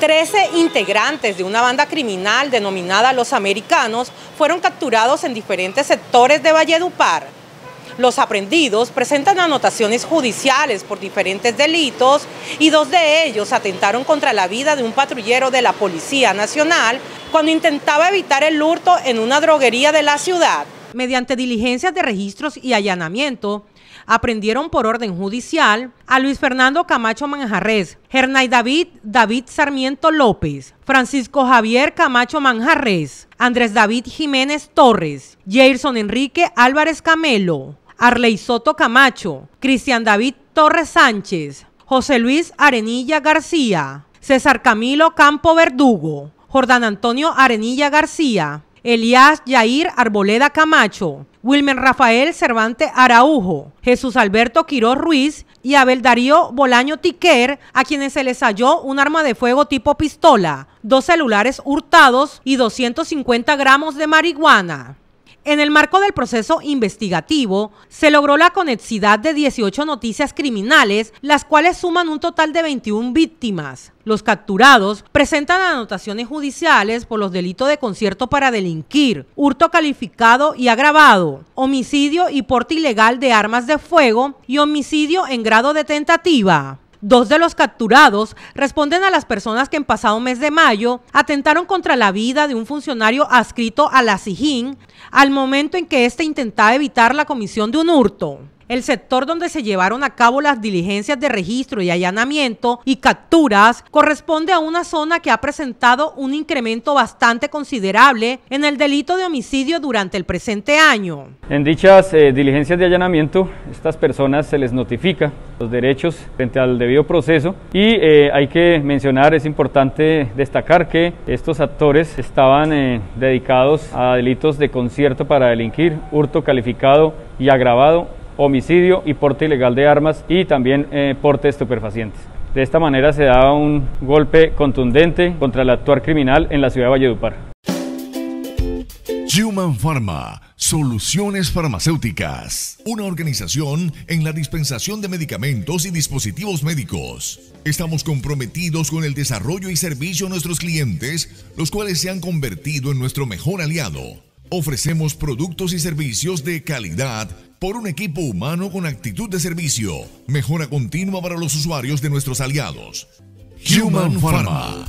Trece integrantes de una banda criminal denominada Los Americanos fueron capturados en diferentes sectores de Valledupar. Los aprendidos presentan anotaciones judiciales por diferentes delitos y dos de ellos atentaron contra la vida de un patrullero de la Policía Nacional cuando intentaba evitar el hurto en una droguería de la ciudad mediante diligencias de registros y allanamiento, aprendieron por orden judicial a Luis Fernando Camacho Manjarres, Hernán David David Sarmiento López, Francisco Javier Camacho Manjarres, Andrés David Jiménez Torres, Jason Enrique Álvarez Camelo, Arley Soto Camacho, Cristian David Torres Sánchez, José Luis Arenilla García, César Camilo Campo Verdugo, Jordán Antonio Arenilla García, Elías Yair Arboleda Camacho, Wilmer Rafael Cervante Araujo, Jesús Alberto Quiroz Ruiz y Abel Darío Bolaño Tiquer, a quienes se les halló un arma de fuego tipo pistola, dos celulares hurtados y 250 gramos de marihuana. En el marco del proceso investigativo, se logró la conexidad de 18 noticias criminales, las cuales suman un total de 21 víctimas. Los capturados presentan anotaciones judiciales por los delitos de concierto para delinquir, hurto calificado y agravado, homicidio y porte ilegal de armas de fuego y homicidio en grado de tentativa. Dos de los capturados responden a las personas que en pasado mes de mayo atentaron contra la vida de un funcionario adscrito a la SIJIN al momento en que éste intentaba evitar la comisión de un hurto el sector donde se llevaron a cabo las diligencias de registro y allanamiento y capturas corresponde a una zona que ha presentado un incremento bastante considerable en el delito de homicidio durante el presente año. En dichas eh, diligencias de allanamiento, estas personas se les notifica los derechos frente al debido proceso y eh, hay que mencionar, es importante destacar que estos actores estaban eh, dedicados a delitos de concierto para delinquir, hurto calificado y agravado homicidio y porte ilegal de armas y también eh, porte estupefacientes. De esta manera se da un golpe contundente contra el actuar criminal en la ciudad de Valledupar. Human Pharma, Soluciones Farmacéuticas, una organización en la dispensación de medicamentos y dispositivos médicos. Estamos comprometidos con el desarrollo y servicio a nuestros clientes, los cuales se han convertido en nuestro mejor aliado. Ofrecemos productos y servicios de calidad por un equipo humano con actitud de servicio. Mejora continua para los usuarios de nuestros aliados. Human Pharma.